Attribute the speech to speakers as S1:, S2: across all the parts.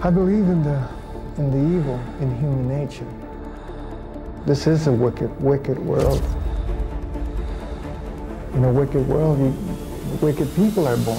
S1: I believe in the, in the evil in human nature. This is a wicked, wicked world. In a wicked world, you, wicked people are born.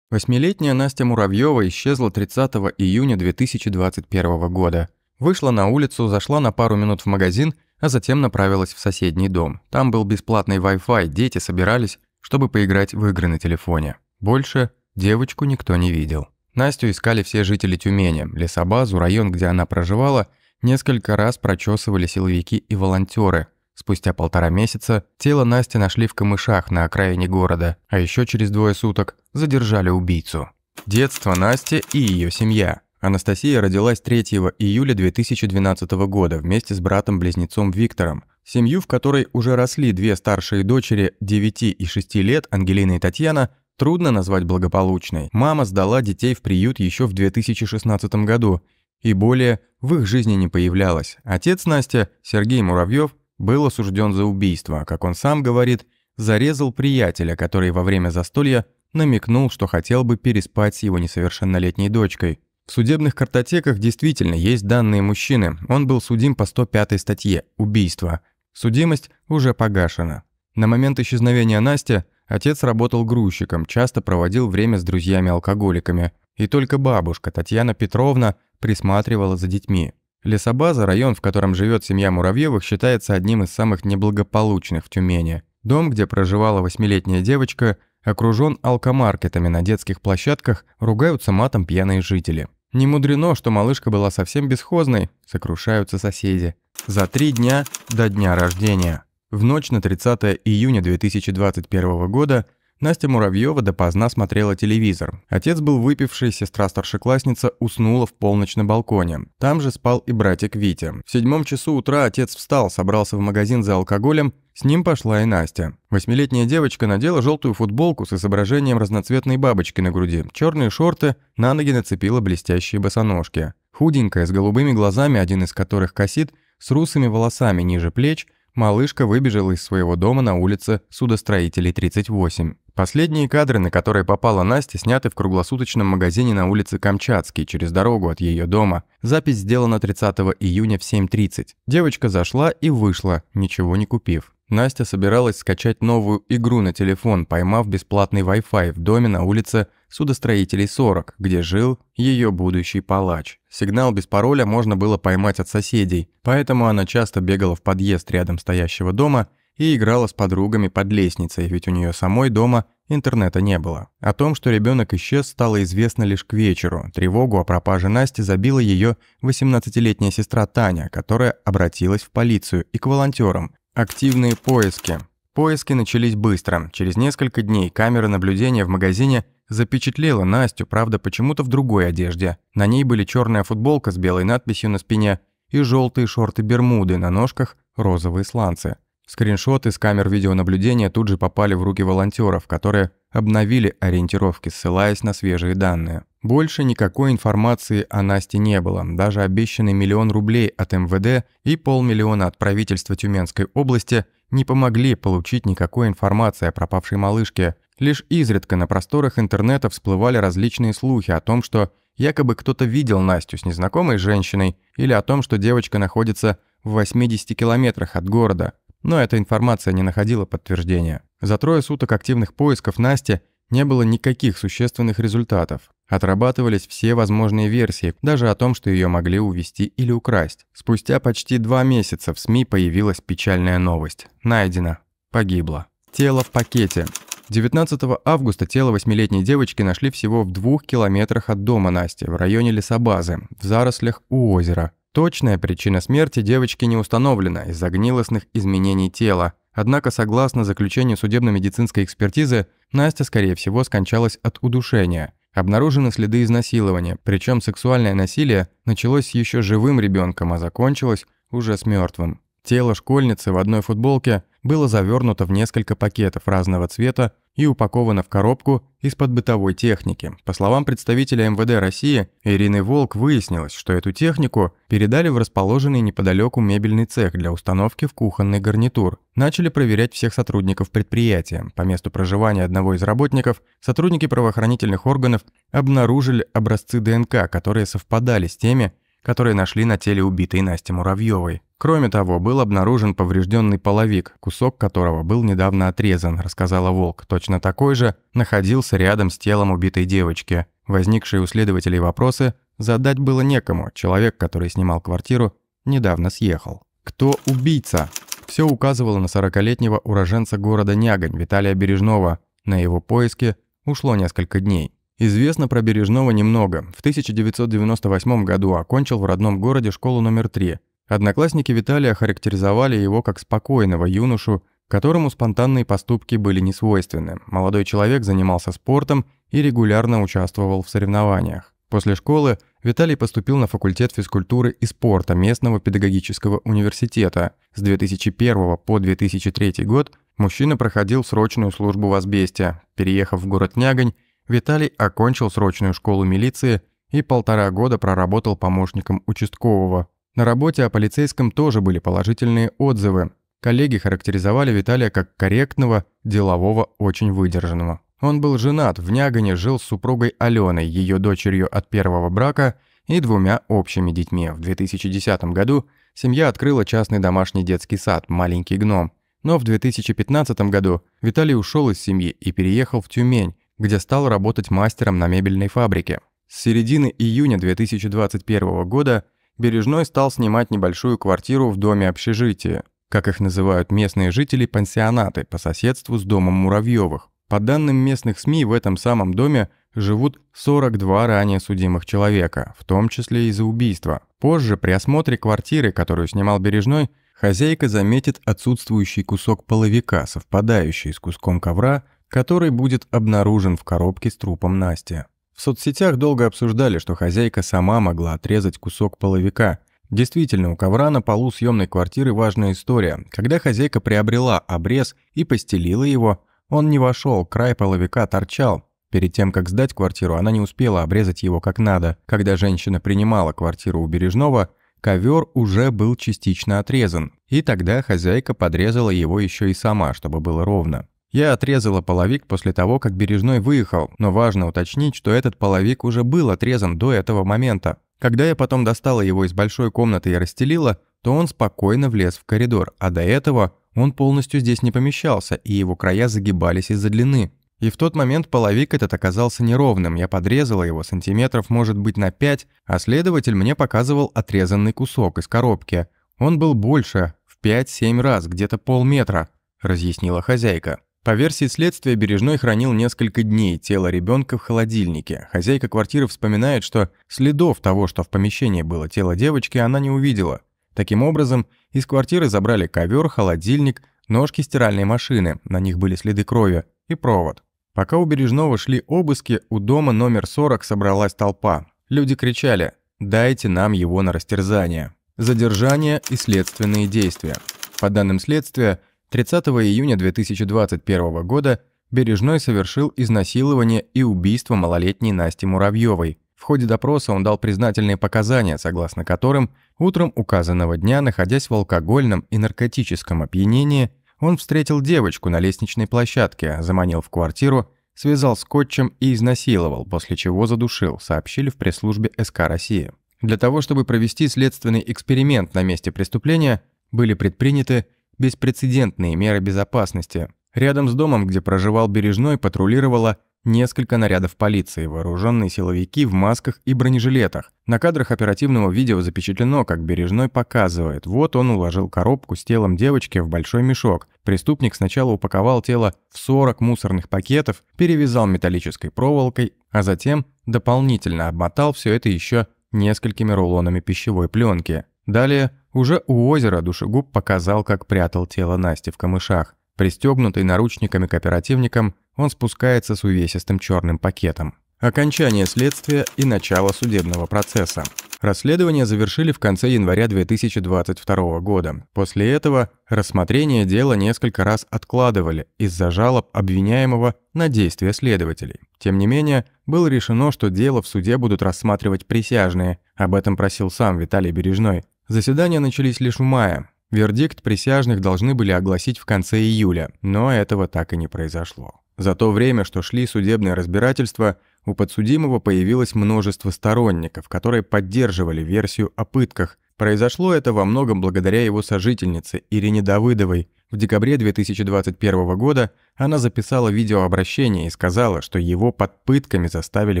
S1: Восьмилетняя Настя Муравьева исчезла 30 июня 2021 года. Вышла на улицу, зашла на пару минут в магазин, а затем направилась в соседний дом. Там был бесплатный Wi-Fi, дети собирались, чтобы поиграть в игры на телефоне. Больше девочку никто не видел. Настю искали все жители Тюмени, лесобазу, район, где она проживала, несколько раз прочесывали силовики и волонтеры, Спустя полтора месяца тело Насти нашли в камышах на окраине города, а еще через двое суток задержали убийцу. Детство Насти и ее семья. Анастасия родилась 3 июля 2012 года вместе с братом-близнецом Виктором. Семью, в которой уже росли две старшие дочери 9 и 6 лет, Ангелина и Татьяна, трудно назвать благополучной. Мама сдала детей в приют еще в 2016 году, и более в их жизни не появлялась. Отец Насти Сергей Муравьев, был осужден за убийство, как он сам говорит, зарезал приятеля, который во время застолья намекнул, что хотел бы переспать с его несовершеннолетней дочкой. В судебных картотеках действительно есть данные мужчины. Он был судим по 105 статье «Убийство». Судимость уже погашена. На момент исчезновения Насти отец работал грузчиком, часто проводил время с друзьями-алкоголиками. И только бабушка Татьяна Петровна присматривала за детьми. Лесобаза, район, в котором живет семья Муравьевых, считается одним из самых неблагополучных в Тюмени. Дом, где проживала восьмилетняя девочка – окружен алкомаркетами на детских площадках, ругаются матом пьяные жители. Не мудрено, что малышка была совсем бесхозной, сокрушаются соседи. За три дня до дня рождения. В ночь на 30 июня 2021 года Настя Муравьева допоздна смотрела телевизор. Отец был выпивший, сестра-старшеклассница уснула в полночь на балконе. Там же спал и братик Витя. В седьмом часу утра отец встал, собрался в магазин за алкоголем с ним пошла и Настя. Восьмилетняя девочка надела желтую футболку с изображением разноцветной бабочки на груди, черные шорты, на ноги нацепила блестящие босоножки. Худенькая, с голубыми глазами, один из которых косит, с русыми волосами ниже плеч, малышка выбежала из своего дома на улице Судостроителей 38. Последние кадры, на которые попала Настя, сняты в круглосуточном магазине на улице Камчатский, через дорогу от ее дома. Запись сделана 30 июня в 7.30. Девочка зашла и вышла, ничего не купив. Настя собиралась скачать новую игру на телефон, поймав бесплатный Wi-Fi в доме на улице Судостроителей 40, где жил ее будущий палач. Сигнал без пароля можно было поймать от соседей, поэтому она часто бегала в подъезд рядом стоящего дома и играла с подругами под лестницей, ведь у нее самой дома интернета не было. О том, что ребенок исчез, стало известно лишь к вечеру. Тревогу о пропаже Насти забила ее 18-летняя сестра Таня, которая обратилась в полицию и к волонтерам, Активные поиски. Поиски начались быстро. Через несколько дней камера наблюдения в магазине запечатлела Настю, правда, почему-то в другой одежде. На ней были черная футболка с белой надписью на спине и желтые шорты-бермуды, на ножках розовые сланцы. Скриншоты с камер видеонаблюдения тут же попали в руки волонтеров, которые обновили ориентировки, ссылаясь на свежие данные. Больше никакой информации о Насте не было, даже обещанный миллион рублей от МВД и полмиллиона от правительства Тюменской области не помогли получить никакой информации о пропавшей малышке. Лишь изредка на просторах интернета всплывали различные слухи о том, что якобы кто-то видел Настю с незнакомой женщиной или о том, что девочка находится в 80 километрах от города. Но эта информация не находила подтверждения. За трое суток активных поисков Насти не было никаких существенных результатов. Отрабатывались все возможные версии, даже о том, что ее могли увести или украсть. Спустя почти два месяца в СМИ появилась печальная новость. Найдено. Погибло. Тело в пакете. 19 августа тело восьмилетней девочки нашли всего в двух километрах от дома Насти, в районе лесобазы, в зарослях у озера. Точная причина смерти девочки не установлена из-за гнилостных изменений тела. Однако, согласно заключению судебно-медицинской экспертизы, Настя, скорее всего, скончалась от удушения – Обнаружены следы изнасилования, причем сексуальное насилие началось с еще живым ребенком, а закончилось уже с мертвым. Тело школьницы в одной футболке было завернуто в несколько пакетов разного цвета и упакована в коробку из-под бытовой техники. По словам представителя МВД России Ирины Волк, выяснилось, что эту технику передали в расположенный неподалеку мебельный цех для установки в кухонный гарнитур. Начали проверять всех сотрудников предприятия. По месту проживания одного из работников сотрудники правоохранительных органов обнаружили образцы ДНК, которые совпадали с теми, которые нашли на теле убитой Насти Муравьевой. Кроме того, был обнаружен поврежденный половик, кусок которого был недавно отрезан, рассказала Волк. Точно такой же находился рядом с телом убитой девочки. Возникшие у следователей вопросы задать было некому. Человек, который снимал квартиру, недавно съехал. Кто убийца? Все указывало на сорокалетнего уроженца города Нягань Виталия Бережного. На его поиски ушло несколько дней. Известно про Бережного немного. В 1998 году окончил в родном городе школу номер 3. Одноклассники Виталия характеризовали его как спокойного юношу, которому спонтанные поступки были несвойственны. Молодой человек занимался спортом и регулярно участвовал в соревнованиях. После школы Виталий поступил на факультет физкультуры и спорта местного педагогического университета. С 2001 по 2003 год мужчина проходил срочную службу в Азбесте. Переехав в город Нягань, Виталий окончил срочную школу милиции и полтора года проработал помощником участкового. На работе о полицейском тоже были положительные отзывы. Коллеги характеризовали Виталия как корректного, делового, очень выдержанного. Он был женат, в Нягане жил с супругой Аленой, ее дочерью от первого брака и двумя общими детьми. В 2010 году семья открыла частный домашний детский сад «Маленький гном». Но в 2015 году Виталий ушел из семьи и переехал в Тюмень, где стал работать мастером на мебельной фабрике. С середины июня 2021 года Бережной стал снимать небольшую квартиру в доме общежития, как их называют местные жители, пансионаты по соседству с домом Муравьевых. По данным местных СМИ, в этом самом доме живут 42 ранее судимых человека, в том числе и за убийство. Позже, при осмотре квартиры, которую снимал Бережной, хозяйка заметит отсутствующий кусок половика, совпадающий с куском ковра, который будет обнаружен в коробке с трупом Насти. В соцсетях долго обсуждали, что хозяйка сама могла отрезать кусок половика. Действительно, у ковра на полу съемной квартиры важная история. Когда хозяйка приобрела обрез и постелила его, он не вошел, край половика торчал. Перед тем, как сдать квартиру, она не успела обрезать его как надо. Когда женщина принимала квартиру у Бережного, ковер уже был частично отрезан. И тогда хозяйка подрезала его еще и сама, чтобы было ровно. Я отрезала половик после того, как Бережной выехал, но важно уточнить, что этот половик уже был отрезан до этого момента. Когда я потом достала его из большой комнаты и расстелила, то он спокойно влез в коридор, а до этого он полностью здесь не помещался, и его края загибались из-за длины. И в тот момент половик этот оказался неровным, я подрезала его сантиметров, может быть, на 5, а следователь мне показывал отрезанный кусок из коробки. Он был больше, в 5-7 раз, где-то полметра, разъяснила хозяйка. По версии следствия, Бережной хранил несколько дней тело ребенка в холодильнике. Хозяйка квартиры вспоминает, что следов того, что в помещении было тело девочки, она не увидела. Таким образом, из квартиры забрали ковер, холодильник, ножки стиральной машины, на них были следы крови, и провод. Пока у Бережного шли обыски, у дома номер 40 собралась толпа. Люди кричали «Дайте нам его на растерзание». Задержание и следственные действия. По данным следствия, 30 июня 2021 года Бережной совершил изнасилование и убийство малолетней Насти Муравьевой. В ходе допроса он дал признательные показания, согласно которым утром указанного дня, находясь в алкогольном и наркотическом опьянении, он встретил девочку на лестничной площадке, заманил в квартиру, связал скотчем и изнасиловал, после чего задушил, сообщили в пресс-службе СК России. Для того, чтобы провести следственный эксперимент на месте преступления, были предприняты беспрецедентные меры безопасности. Рядом с домом, где проживал Бережной, патрулировало несколько нарядов полиции, вооруженные силовики в масках и бронежилетах. На кадрах оперативного видео запечатлено, как Бережной показывает. Вот он уложил коробку с телом девочки в большой мешок. Преступник сначала упаковал тело в 40 мусорных пакетов, перевязал металлической проволокой, а затем дополнительно обмотал все это еще несколькими рулонами пищевой пленки. Далее уже у озера душегуб показал, как прятал тело Насти в камышах. Пристегнутый наручниками к оперативникам, он спускается с увесистым черным пакетом. Окончание следствия и начало судебного процесса. Расследование завершили в конце января 2022 года. После этого рассмотрение дела несколько раз откладывали из-за жалоб обвиняемого на действия следователей. Тем не менее, было решено, что дело в суде будут рассматривать присяжные. Об этом просил сам Виталий Бережной, Заседания начались лишь в мае. Вердикт присяжных должны были огласить в конце июля, но этого так и не произошло. За то время, что шли судебные разбирательства, у подсудимого появилось множество сторонников, которые поддерживали версию о пытках. Произошло это во многом благодаря его сожительнице Ирине Давыдовой. В декабре 2021 года она записала видеообращение и сказала, что его под пытками заставили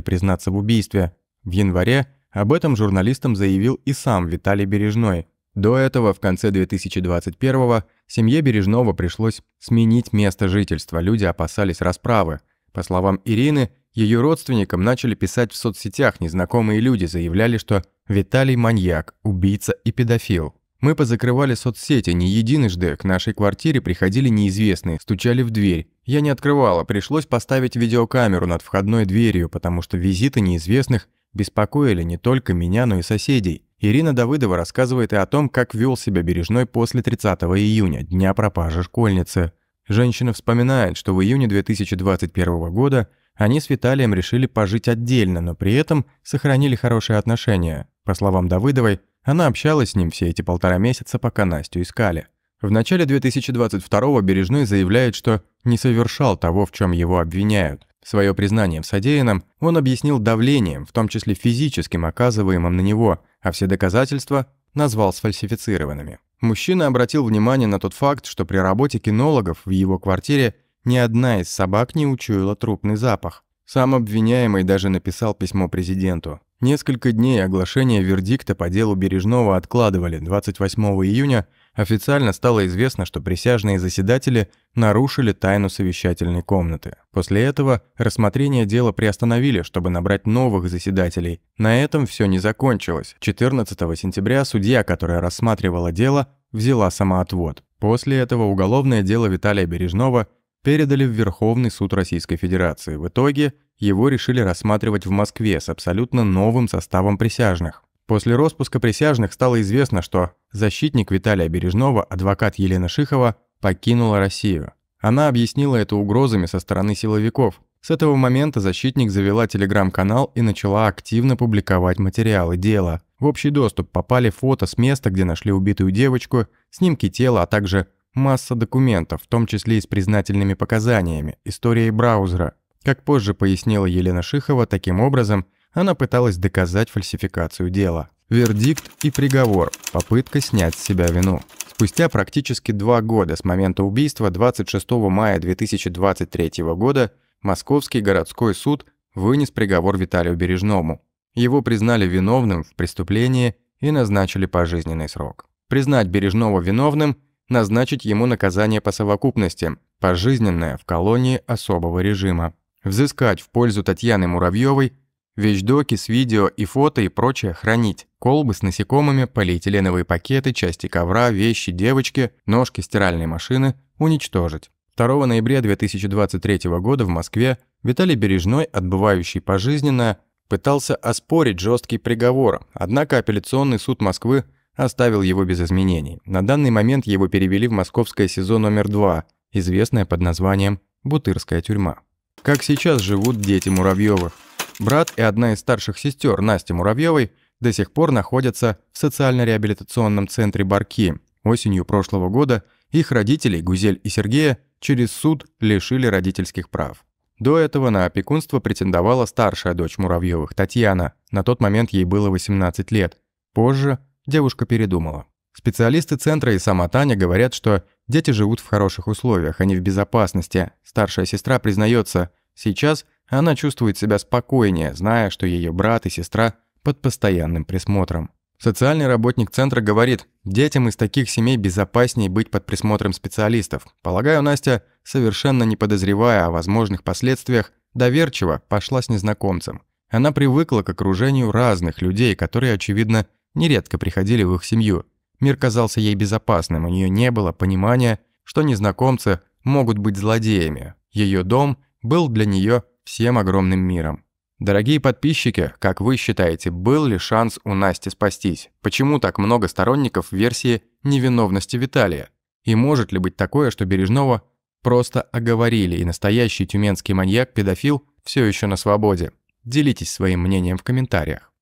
S1: признаться в убийстве. В январе об этом журналистам заявил и сам Виталий Бережной. До этого, в конце 2021-го, семье Бережного пришлось сменить место жительства, люди опасались расправы. По словам Ирины, ее родственникам начали писать в соцсетях незнакомые люди, заявляли, что «Виталий маньяк, убийца и педофил». Мы позакрывали соцсети не единожды, к нашей квартире приходили неизвестные, стучали в дверь. Я не открывала, пришлось поставить видеокамеру над входной дверью, потому что визиты неизвестных беспокоили не только меня, но и соседей. Ирина Давыдова рассказывает и о том, как вел себя Бережной после 30 июня, дня пропажи школьницы. Женщина вспоминает, что в июне 2021 года они с Виталием решили пожить отдельно, но при этом сохранили хорошие отношения. По словам Давыдовой, она общалась с ним все эти полтора месяца, пока Настю искали. В начале 2022 Бережной заявляет, что не совершал того, в чем его обвиняют. Свое признание в содеянном он объяснил давлением, в том числе физическим, оказываемым на него, а все доказательства назвал сфальсифицированными. Мужчина обратил внимание на тот факт, что при работе кинологов в его квартире ни одна из собак не учуяла трупный запах. Сам обвиняемый даже написал письмо президенту. Несколько дней оглашение вердикта по делу Бережного откладывали. 28 июня – Официально стало известно, что присяжные заседатели нарушили тайну совещательной комнаты. После этого рассмотрение дела приостановили, чтобы набрать новых заседателей. На этом все не закончилось. 14 сентября судья, которая рассматривала дело, взяла самоотвод. После этого уголовное дело Виталия Бережного передали в Верховный суд Российской Федерации. В итоге его решили рассматривать в Москве с абсолютно новым составом присяжных. После распуска присяжных стало известно, что защитник Виталия Бережного, адвокат Елена Шихова, покинула Россию. Она объяснила это угрозами со стороны силовиков. С этого момента защитник завела телеграм-канал и начала активно публиковать материалы дела. В общий доступ попали фото с места, где нашли убитую девочку, снимки тела, а также масса документов, в том числе и с признательными показаниями, историей браузера. Как позже пояснила Елена Шихова, таким образом она пыталась доказать фальсификацию дела. Вердикт и приговор – попытка снять с себя вину. Спустя практически два года с момента убийства 26 мая 2023 года Московский городской суд вынес приговор Виталию Бережному. Его признали виновным в преступлении и назначили пожизненный срок. Признать Бережного виновным – назначить ему наказание по совокупности – пожизненное в колонии особого режима. Взыскать в пользу Татьяны Муравьевой вещдоки с видео и фото и прочее хранить, колбы с насекомыми, полиэтиленовые пакеты, части ковра, вещи девочки, ножки стиральной машины уничтожить. 2 ноября 2023 года в Москве Виталий Бережной, отбывающий пожизненно, пытался оспорить жесткий приговор, однако апелляционный суд Москвы оставил его без изменений. На данный момент его перевели в московское СИЗО номер 2, известное под названием «Бутырская тюрьма». Как сейчас живут дети Муравьёвых? Брат и одна из старших сестер Настя Муравьевой до сих пор находятся в социально-реабилитационном центре Барки. Осенью прошлого года их родителей, Гузель и Сергея, через суд лишили родительских прав. До этого на опекунство претендовала старшая дочь Муравьевых, Татьяна. На тот момент ей было 18 лет. Позже девушка передумала. Специалисты центра и сама Таня говорят, что дети живут в хороших условиях, они а в безопасности. Старшая сестра признается, сейчас она чувствует себя спокойнее, зная, что ее брат и сестра под постоянным присмотром. Социальный работник центра говорит, детям из таких семей безопаснее быть под присмотром специалистов. Полагаю, Настя, совершенно не подозревая о возможных последствиях, доверчиво пошла с незнакомцем. Она привыкла к окружению разных людей, которые, очевидно, нередко приходили в их семью. Мир казался ей безопасным, у нее не было понимания, что незнакомцы могут быть злодеями. Ее дом был для нее всем огромным миром. Дорогие подписчики, как вы считаете, был ли шанс у Насти спастись? Почему так много сторонников версии невиновности Виталия? И может ли быть такое, что Бережного просто оговорили, и настоящий тюменский маньяк-педофил все еще на свободе? Делитесь своим мнением в комментариях.